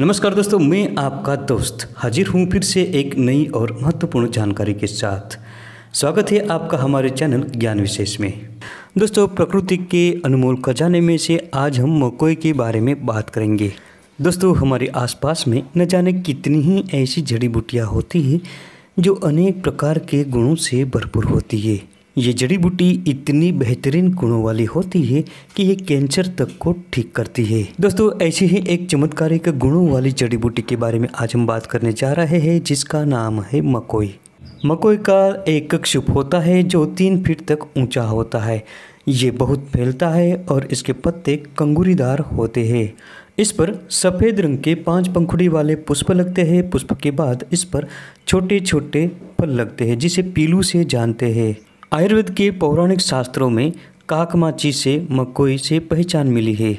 नमस्कार दोस्तों मैं आपका दोस्त हाजिर हूँ फिर से एक नई और महत्वपूर्ण जानकारी के साथ स्वागत है आपका हमारे चैनल ज्ञान विशेष में दोस्तों प्रकृति के अनमोल खजाने में से आज हम मकोई के बारे में बात करेंगे दोस्तों हमारे आसपास में न जाने कितनी ही ऐसी जड़ी बूटियाँ होती हैं जो अनेक प्रकार के गुणों से भरपूर होती है ये जड़ी बूटी इतनी बेहतरीन गुणों वाली होती है कि ये कैंसर तक को ठीक करती है दोस्तों ऐसी ही एक चमत्कारिक गुणों वाली जड़ी बूटी के बारे में आज हम बात करने जा रहे हैं जिसका नाम है मकोई मकोई का एक क्षुप होता है जो तीन फीट तक ऊंचा होता है ये बहुत फैलता है और इसके पत्ते कंगूरीदार होते हैं इस पर सफ़ेद रंग के पांच पंखुड़ी वाले पुष्प लगते हैं पुष्प के बाद इस पर छोटे छोटे फल लगते हैं जिसे पीलू से जानते हैं आयुर्वेद के पौराणिक शास्त्रों में काकमाची से मकोई से पहचान मिली है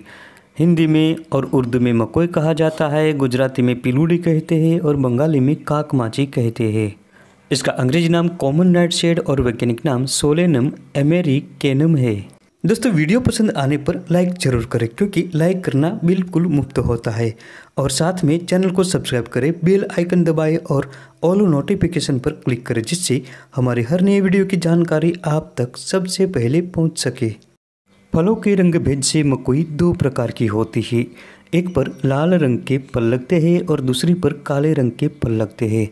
हिंदी में और उर्दू में मकोई कहा जाता है गुजराती में पिलूड़ी कहते हैं और बंगाली में काकमाची कहते हैं इसका अंग्रेजी नाम कॉमन नाइट शेड और वैज्ञानिक नाम सोलेनम एमेरिकेनम है दोस्तों वीडियो पसंद आने पर लाइक जरूर करें क्योंकि लाइक करना बिल्कुल मुफ्त होता है और साथ में चैनल को सब्सक्राइब करें बेल आइकन दबाएं और ऑल नोटिफिकेशन पर क्लिक करें जिससे हमारे हर नए वीडियो की जानकारी आप तक सबसे पहले पहुंच सके फलों के रंग भेद से मकोई दो प्रकार की होती है एक पर लाल रंग के फल लगते हैं और दूसरी पर काले रंग के फल लगते हैं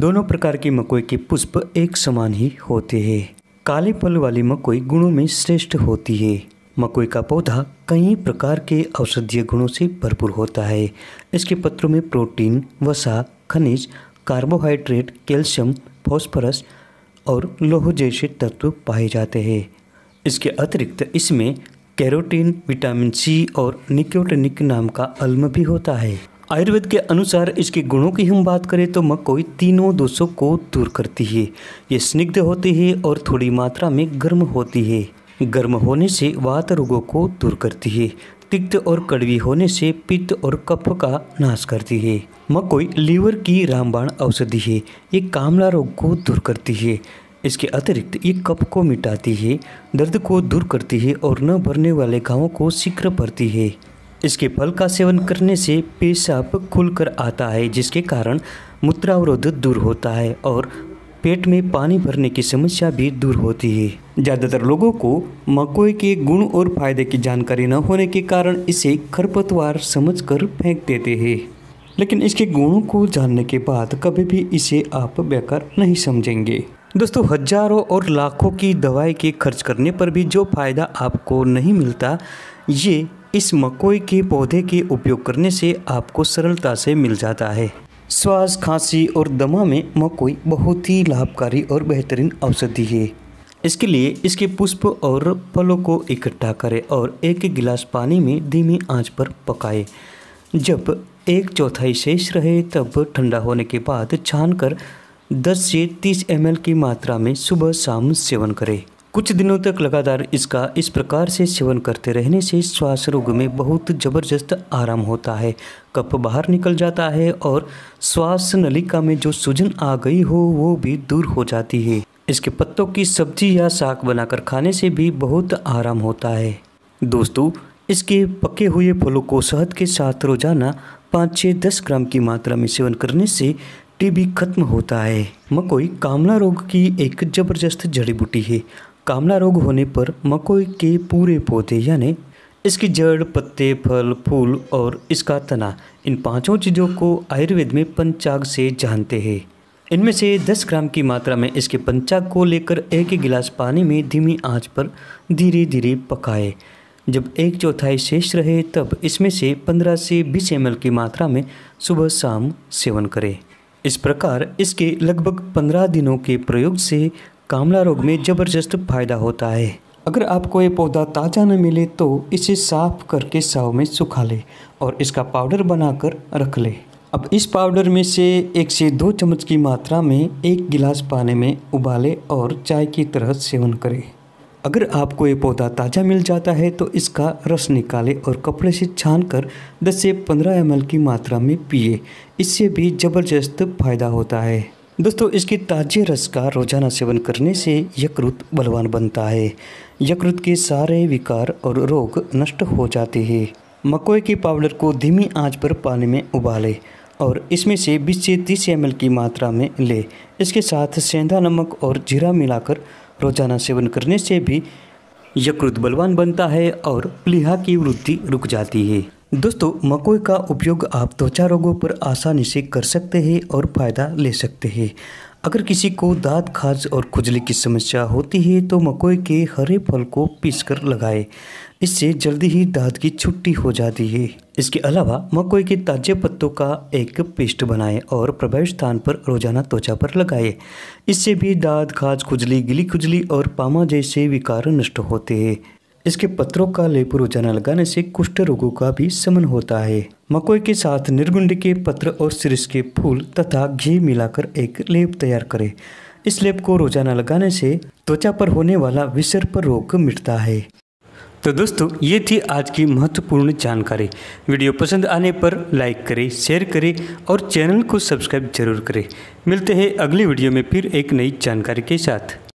दोनों प्रकार की मकोई के पुष्प एक समान ही होते हैं काले फल वाली मकोई गुणों में श्रेष्ठ होती है मकोई का पौधा कई प्रकार के औषधीय गुणों से भरपूर होता है इसके पत्रों में प्रोटीन वसा खनिज कार्बोहाइड्रेट कैल्शियम फॉस्फरस और लोह जैसे तत्व पाए जाते हैं इसके अतिरिक्त इसमें कैरोटीन विटामिन सी और निक्योटेनिक नाम का अल्म भी होता है आयुर्वेद के अनुसार इसके गुणों की हम बात करें तो मकोई तीनों दोषों को दूर करती है ये स्निग्ध होती है और थोड़ी मात्रा में गर्म होती है गर्म होने से वात रोगों को दूर करती है तिक्त और कड़वी होने से पित्त और कफ का नाश करती है मकोई लीवर की रामबाण औषधि है ये कामला रोग को दूर करती है इसके अतिरिक्त ये कफ को मिटाती है दर्द को दूर करती है और न भरने वाले घावों को शीघ्र भरती है इसके फल का सेवन करने से पेशाब खुलकर आता है जिसके कारण मूत्रावरोध दूर होता है और पेट में पानी भरने की समस्या भी दूर होती है ज़्यादातर लोगों को मकोई के गुण और फायदे की जानकारी न होने के कारण इसे खरपतवार समझकर फेंक देते हैं लेकिन इसके गुणों को जानने के बाद कभी भी इसे आप बेकार नहीं समझेंगे दोस्तों हजारों और लाखों की दवाई के खर्च करने पर भी जो फायदा आपको नहीं मिलता ये इस मकोई के पौधे के उपयोग करने से आपको सरलता से मिल जाता है श्वास खांसी और दमा में मकोई बहुत ही लाभकारी और बेहतरीन औषधि है इसके लिए इसके पुष्प और फलों को इकट्ठा करें और एक गिलास पानी में धीमी आंच पर पकाएं। जब एक चौथाई शेष रहे तब ठंडा होने के बाद छान कर 10 से 30 एम की मात्रा में सुबह शाम सेवन करें कुछ दिनों तक लगातार इसका इस प्रकार से सेवन करते रहने से श्वास रोग में बहुत ज़बरदस्त आराम होता है कप बाहर निकल जाता है और श्वास नलिका में जो सूजन आ गई हो वो भी दूर हो जाती है इसके पत्तों की सब्जी या साग बनाकर खाने से भी बहुत आराम होता है दोस्तों इसके पके हुए फलों को शहद के साथ रोजाना पाँच छः दस ग्राम की मात्रा में सेवन करने से टीबी खत्म होता है मकोई कामला रोग की एक जबरदस्त जड़ी बूटी है कामला रोग होने पर मकोई के पूरे पौधे यानी इसकी जड़ पत्ते फल फूल और इसका तना इन पांचों चीज़ों को आयुर्वेद में पंचाग से जानते हैं इनमें से 10 ग्राम की मात्रा में इसके पंचाग को लेकर एक गिलास पानी में धीमी आंच पर धीरे धीरे पकाए जब एक चौथाई शेष रहे तब इसमें से 15 से 20 एम की मात्रा में सुबह शाम सेवन करें इस प्रकार इसके लगभग पंद्रह दिनों के प्रयोग से कामला रोग में ज़बरदस्त फायदा होता है अगर आपको ये पौधा ताज़ा न मिले तो इसे साफ करके साव में सुखा ले और इसका पाउडर बनाकर रख ले अब इस पाउडर में से एक से दो चम्मच की मात्रा में एक गिलास पानी में उबाले और चाय की तरह सेवन करें अगर आपको ये पौधा ताज़ा मिल जाता है तो इसका रस निकाले और कपड़े से छान कर दस से पंद्रह एम की मात्रा में पिए इससे भी ज़बरदस्त फायदा होता है दोस्तों इसके ताजे रस का रोजाना सेवन करने से यकृत बलवान बनता है यकृत के सारे विकार और रोग नष्ट हो जाते हैं मकोई के पाउडर को धीमी आंच पर पानी में उबालें और इसमें से 20 से 30 एम की मात्रा में ले इसके साथ सेंधा नमक और जीरा मिलाकर रोजाना सेवन करने से भी यकृत बलवान बनता है और प्लीहा की वृद्धि रुक जाती है दोस्तों मकोई का उपयोग आप त्वचा रोगों पर आसानी से कर सकते हैं और फ़ायदा ले सकते हैं अगर किसी को दाँत खाज और खुजली की समस्या होती है तो मकोई के हरे फल को पीस कर लगाएं इससे जल्दी ही दाँत की छुट्टी हो जाती है इसके अलावा मकोई के ताजे पत्तों का एक पेस्ट बनाएं और प्रभावित स्थान पर रोजाना त्वचा पर लगाएं इससे भी दाँत खाज खुजली गिली खुजली और पामा जैसे विकार नष्ट होते हैं इसके पत्रों का लेप रोजाना लगाने से कुष्ठ रोगों का भी समन होता है मकोई के साथ निर्गुंड के पत्र और सिरिस के फूल तथा घी मिलाकर एक लेप तैयार करें इस लेप को रोजाना लगाने से त्वचा पर होने वाला विसर्प रोग मिटता है तो दोस्तों ये थी आज की महत्वपूर्ण जानकारी वीडियो पसंद आने पर लाइक करें शेयर करें और चैनल को सब्सक्राइब जरूर करें मिलते हैं अगले वीडियो में फिर एक नई जानकारी के साथ